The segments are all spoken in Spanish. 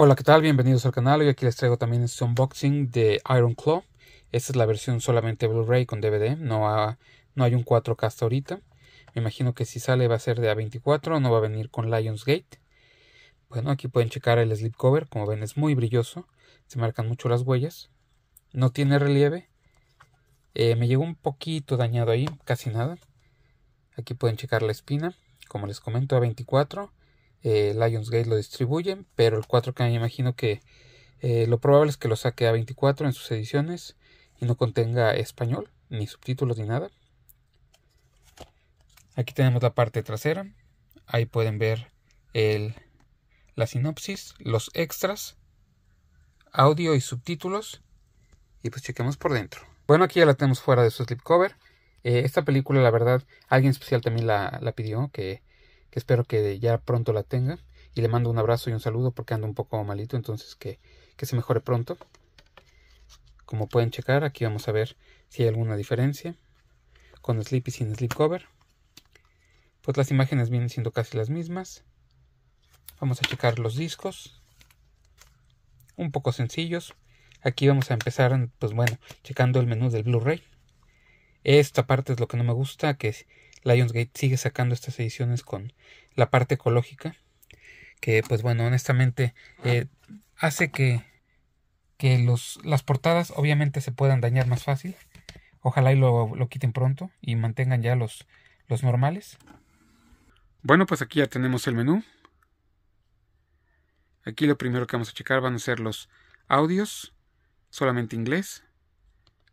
Hola, ¿qué tal? Bienvenidos al canal. y aquí les traigo también este unboxing de Iron Claw. Esta es la versión solamente Blu-ray con DVD. No, no hay un 4K hasta ahorita. Me imagino que si sale va a ser de A24, no va a venir con Lionsgate. Bueno, aquí pueden checar el slipcover. Como ven, es muy brilloso. Se marcan mucho las huellas. No tiene relieve. Eh, me llegó un poquito dañado ahí, casi nada. Aquí pueden checar la espina. Como les comento, A24 eh, Lionsgate lo distribuyen, pero el 4K me imagino que eh, lo probable es que lo saque a 24 en sus ediciones y no contenga español, ni subtítulos, ni nada. Aquí tenemos la parte trasera, ahí pueden ver el, la sinopsis, los extras, audio y subtítulos. Y pues chequemos por dentro. Bueno, aquí ya la tenemos fuera de su slipcover. Eh, esta película, la verdad, alguien especial también la pidió, que que espero que ya pronto la tenga. Y le mando un abrazo y un saludo porque ando un poco malito, entonces que, que se mejore pronto. Como pueden checar, aquí vamos a ver si hay alguna diferencia con slip y sin slip cover. Pues las imágenes vienen siendo casi las mismas. Vamos a checar los discos. Un poco sencillos. Aquí vamos a empezar, pues bueno, checando el menú del Blu-ray. Esta parte es lo que no me gusta, que Lionsgate sigue sacando estas ediciones con la parte ecológica, que pues bueno, honestamente eh, hace que, que las portadas obviamente se puedan dañar más fácil. Ojalá y lo, quiten pronto y mantengan ya los, los normales. Bueno, pues aquí ya tenemos el menú. Aquí lo primero que vamos a checar van a ser los audios, solamente inglés,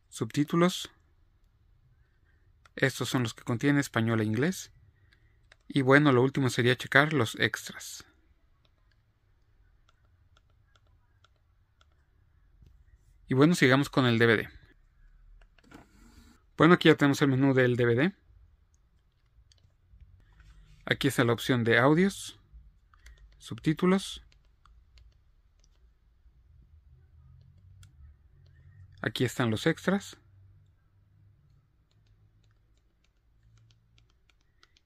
subtítulos, estos son los que contiene español e inglés. Y bueno, lo último sería checar los extras. Y bueno, sigamos con el DVD. Bueno, aquí ya tenemos el menú del DVD. Aquí está la opción de audios, subtítulos. Aquí están los extras.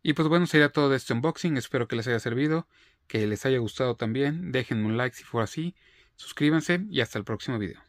Y pues bueno, sería todo de este unboxing. Espero que les haya servido, que les haya gustado también. Déjenme un like si fue así. Suscríbanse y hasta el próximo video.